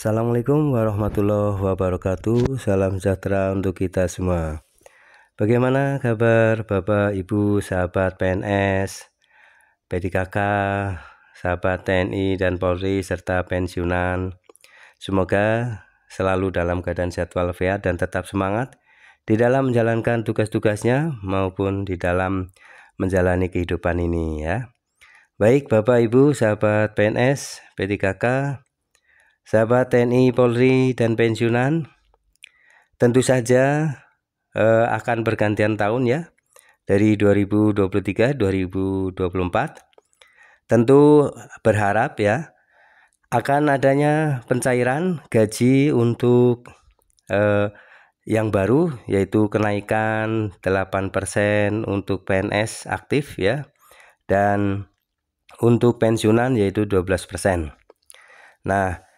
Assalamualaikum warahmatullahi wabarakatuh. Salam sejahtera untuk kita semua. Bagaimana kabar Bapak, Ibu, sahabat PNS, PDKK, sahabat TNI dan Polri serta pensiunan? Semoga selalu dalam keadaan sehat walafiat dan tetap semangat di dalam menjalankan tugas-tugasnya maupun di dalam menjalani kehidupan ini ya. Baik Bapak Ibu, sahabat PNS, PDKK, sahabat TNI, Polri, dan pensiunan, tentu saja eh, akan bergantian tahun ya dari 2023 2024 tentu berharap ya akan adanya pencairan gaji untuk eh, yang baru yaitu kenaikan 8% untuk PNS aktif ya dan untuk pensiunan yaitu 12%. Nah,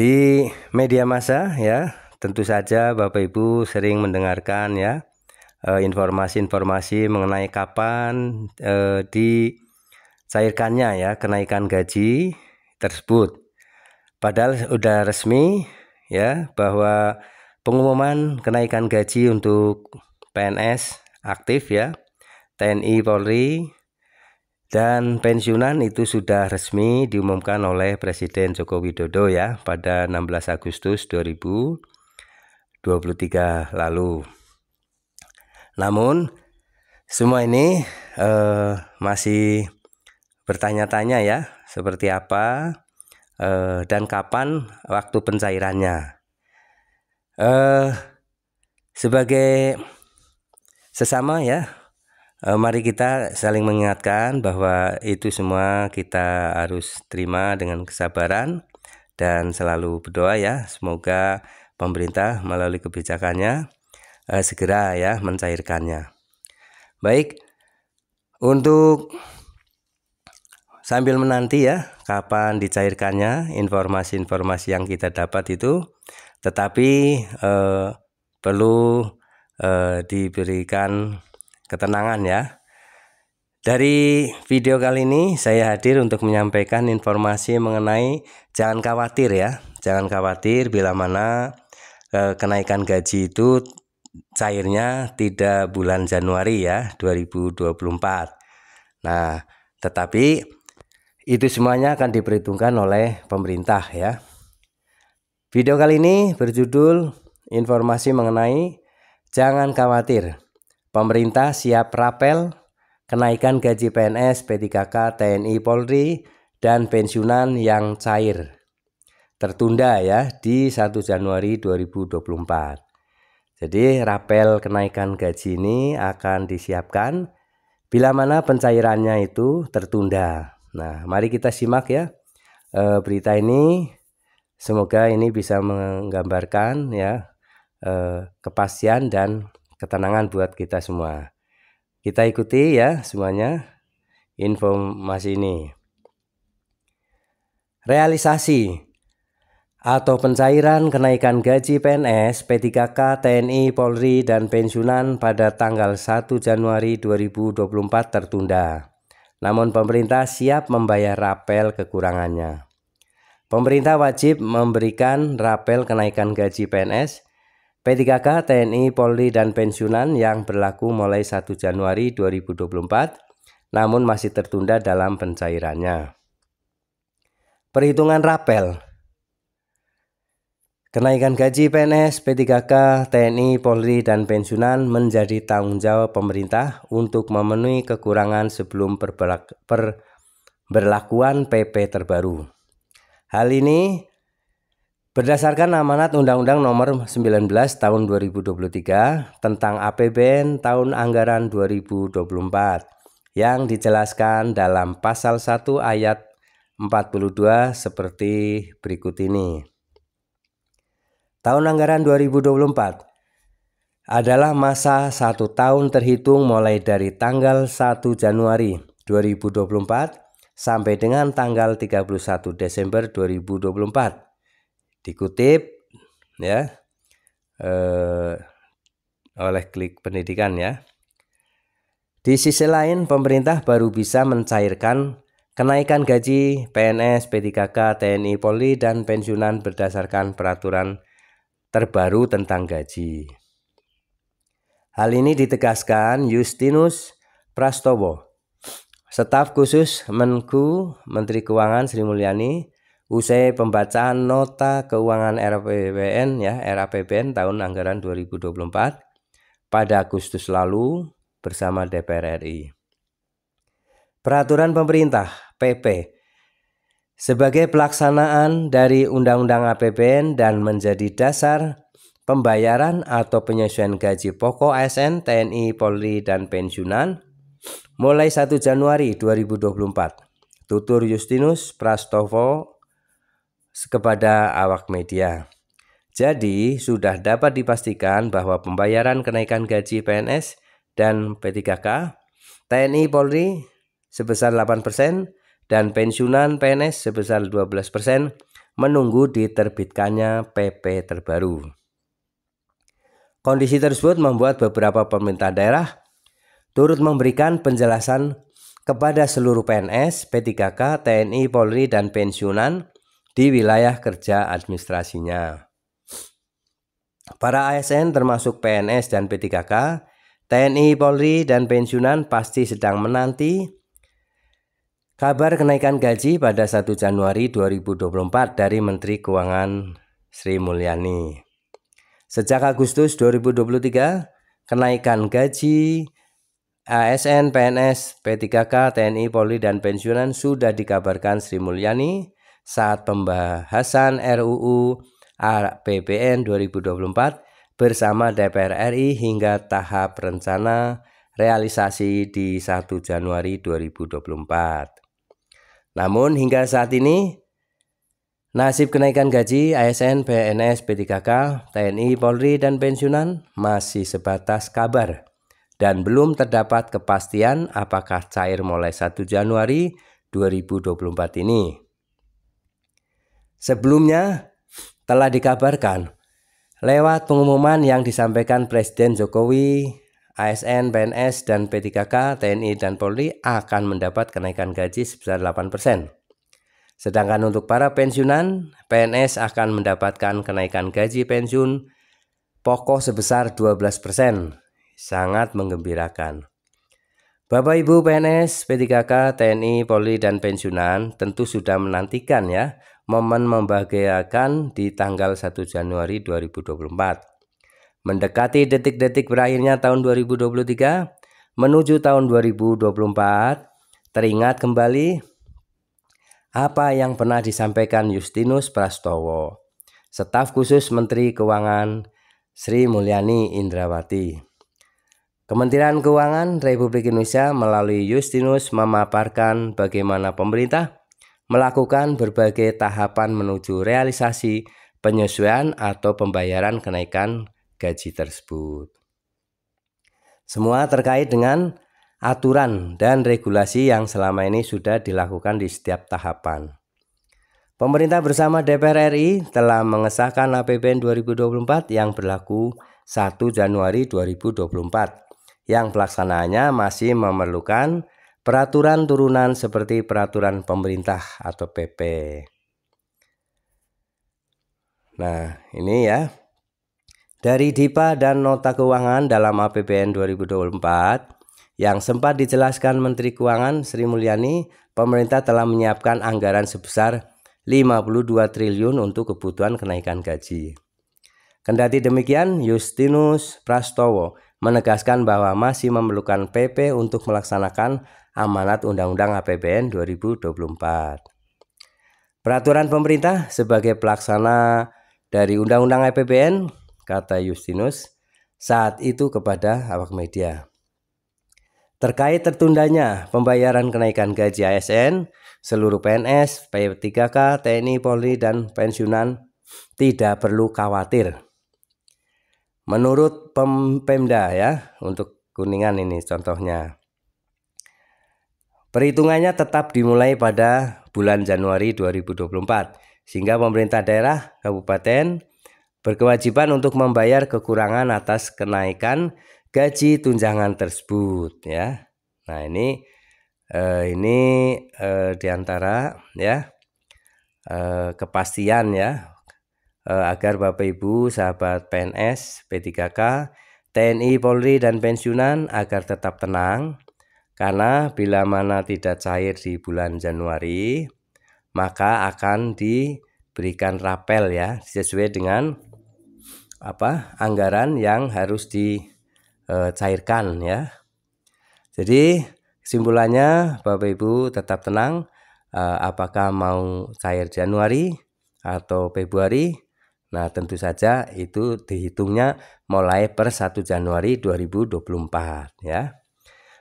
di media massa ya, tentu saja Bapak Ibu sering mendengarkan ya eh, informasi-informasi mengenai kapan eh, dicairkannya ya kenaikan gaji tersebut. Padahal sudah resmi ya bahwa pengumuman kenaikan gaji untuk PNS aktif ya TNI Polri dan pensiunan itu sudah resmi diumumkan oleh Presiden Joko Widodo ya pada 16 Agustus 2023 lalu. Namun semua ini eh, masih bertanya-tanya ya seperti apa eh, dan kapan waktu pencairannya. Eh, sebagai sesama ya Eh, mari kita saling mengingatkan bahwa itu semua kita harus terima dengan kesabaran dan selalu berdoa ya semoga pemerintah melalui kebijakannya eh, segera ya mencairkannya. Baik. Untuk sambil menanti ya kapan dicairkannya informasi-informasi yang kita dapat itu tetapi eh, perlu eh, diberikan ketenangan ya. Dari video kali ini saya hadir untuk menyampaikan informasi mengenai jangan khawatir ya. Jangan khawatir bila mana e, kenaikan gaji itu cairnya tidak bulan Januari ya 2024. Nah, tetapi itu semuanya akan diperhitungkan oleh pemerintah ya. Video kali ini berjudul informasi mengenai jangan khawatir. Pemerintah siap rapel kenaikan gaji PNS, P3K, TNI, Polri, dan pensiunan yang cair. Tertunda ya di 1 Januari 2024. Jadi rapel kenaikan gaji ini akan disiapkan bila mana pencairannya itu tertunda. Nah, mari kita simak ya e, berita ini. Semoga ini bisa menggambarkan ya e, kepastian dan ketenangan buat kita semua. Kita ikuti ya semuanya informasi ini. Realisasi atau pencairan kenaikan gaji PNS, P3K, TNI, Polri, dan pensiunan pada tanggal 1 Januari 2024 tertunda. Namun pemerintah siap membayar rapel kekurangannya. Pemerintah wajib memberikan rapel kenaikan gaji PNS P3K TNI, Polri, dan pensiunan yang berlaku mulai 1 Januari 2024, namun masih tertunda dalam pencairannya. Perhitungan rapel Kenaikan gaji PNS, P3K, TNI, Polri, dan pensiunan menjadi tanggung jawab pemerintah untuk memenuhi kekurangan sebelum perberlakuan PP terbaru. Hal ini Berdasarkan amanat Undang-Undang Nomor 19 Tahun 2023 tentang APBN Tahun Anggaran 2024 yang dijelaskan dalam pasal 1 ayat 42 seperti berikut ini. Tahun anggaran 2024 adalah masa satu tahun terhitung mulai dari tanggal 1 Januari 2024 sampai dengan tanggal 31 Desember 2024 Dikutip ya eh, oleh klik pendidikan ya. Di sisi lain, pemerintah baru bisa mencairkan kenaikan gaji PNS, P3K, TNI, Polri, dan pensiunan berdasarkan peraturan terbaru tentang gaji. Hal ini ditegaskan Justinus Prastowo, staf khusus Menku Menteri Keuangan Sri Mulyani Usai pembacaan nota keuangan RPBN, ya, RAPBN tahun anggaran 2024 pada Agustus lalu bersama DPR RI. Peraturan pemerintah PP sebagai pelaksanaan dari Undang-Undang APBN dan menjadi dasar pembayaran atau penyesuaian gaji pokok ASN, TNI, Polri, dan pensiunan mulai 1 Januari 2024. Tutur Justinus Prastovo kepada awak media. Jadi, sudah dapat dipastikan bahwa pembayaran kenaikan gaji PNS dan P3K, TNI Polri sebesar 8% dan pensiunan PNS sebesar 12% menunggu diterbitkannya PP terbaru. Kondisi tersebut membuat beberapa pemerintah daerah turut memberikan penjelasan kepada seluruh PNS, P3K, TNI, Polri, dan pensiunan di wilayah kerja administrasinya. Para ASN termasuk PNS dan P3K, TNI, Polri, dan pensiunan pasti sedang menanti kabar kenaikan gaji pada 1 Januari 2024 dari Menteri Keuangan Sri Mulyani. Sejak Agustus 2023, kenaikan gaji ASN, PNS, P3K, TNI, Polri, dan pensiunan sudah dikabarkan Sri Mulyani saat pembahasan RUU APBN 2024 bersama DPR RI hingga tahap rencana realisasi di 1 Januari 2024. Namun hingga saat ini nasib kenaikan gaji ASN, PNS, P3K, TNI, Polri dan pensiunan masih sebatas kabar dan belum terdapat kepastian apakah cair mulai 1 Januari 2024 ini. Sebelumnya telah dikabarkan lewat pengumuman yang disampaikan Presiden Jokowi, ASN, PNS, dan P3K, TNI, dan Polri akan mendapat kenaikan gaji sebesar 8%. Sedangkan untuk para pensiunan, PNS akan mendapatkan kenaikan gaji pensiun pokok sebesar 12%. Sangat menggembirakan. Bapak Ibu PNS, P3K, TNI, Polri, dan pensiunan tentu sudah menantikan ya Momen membahagiakan di tanggal 1 Januari 2024. Mendekati detik-detik berakhirnya tahun 2023 menuju tahun 2024, teringat kembali apa yang pernah disampaikan Justinus Prastowo, staf khusus Menteri Keuangan Sri Mulyani Indrawati. Kementerian Keuangan Republik Indonesia melalui Justinus memaparkan bagaimana pemerintah melakukan berbagai tahapan menuju realisasi penyesuaian atau pembayaran kenaikan gaji tersebut. Semua terkait dengan aturan dan regulasi yang selama ini sudah dilakukan di setiap tahapan. Pemerintah bersama DPR RI telah mengesahkan APBN 2024 yang berlaku 1 Januari 2024 yang pelaksanaannya masih memerlukan peraturan turunan seperti peraturan pemerintah atau PP. Nah, ini ya. Dari DIPA dan nota keuangan dalam APBN 2024 yang sempat dijelaskan Menteri Keuangan Sri Mulyani, pemerintah telah menyiapkan anggaran sebesar 52 triliun untuk kebutuhan kenaikan gaji. Kendati demikian, Justinus Prastowo menegaskan bahwa masih memerlukan PP untuk melaksanakan amanat Undang-Undang APBN 2024. Peraturan pemerintah sebagai pelaksana dari Undang-Undang APBN, kata Justinus, saat itu kepada awak media. Terkait tertundanya pembayaran kenaikan gaji ASN, seluruh PNS, P3K, TNI, Polri, dan pensiunan tidak perlu khawatir. Menurut Pemda ya, untuk Kuningan ini contohnya. Perhitungannya tetap dimulai pada bulan Januari 2024, sehingga pemerintah daerah kabupaten berkewajiban untuk membayar kekurangan atas kenaikan gaji tunjangan tersebut ya. Nah, ini eh, ini eh, diantara ya eh, kepastian ya eh, agar Bapak Ibu sahabat PNS P3K TNI Polri dan pensiunan agar tetap tenang karena bila mana tidak cair di bulan Januari, maka akan diberikan rapel ya sesuai dengan apa anggaran yang harus dicairkan eh, ya. Jadi kesimpulannya Bapak Ibu tetap tenang eh, apakah mau cair Januari atau Februari. Nah, tentu saja itu dihitungnya mulai per 1 Januari 2024 ya.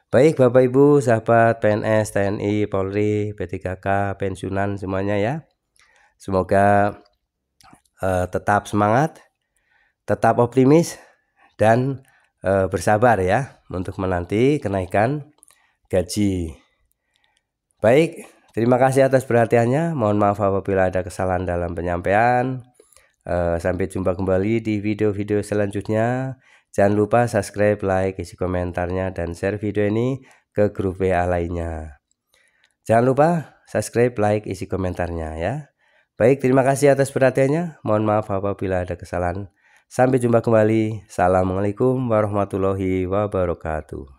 Baik Bapak Ibu, sahabat PNS, TNI, Polri, P3K, pensiunan semuanya ya. Semoga eh, tetap semangat, tetap optimis dan eh, bersabar ya untuk menanti kenaikan gaji. Baik, terima kasih atas perhatiannya. Mohon maaf apabila ada kesalahan dalam penyampaian. Eh, sampai jumpa kembali di video-video selanjutnya. Jangan lupa subscribe, like, isi komentarnya, dan share video ini ke grup WA lainnya. Jangan lupa subscribe, like, isi komentarnya ya. Baik, terima kasih atas perhatiannya. Mohon maaf apabila ada kesalahan. Sampai jumpa kembali. Assalamualaikum warahmatullahi wabarakatuh.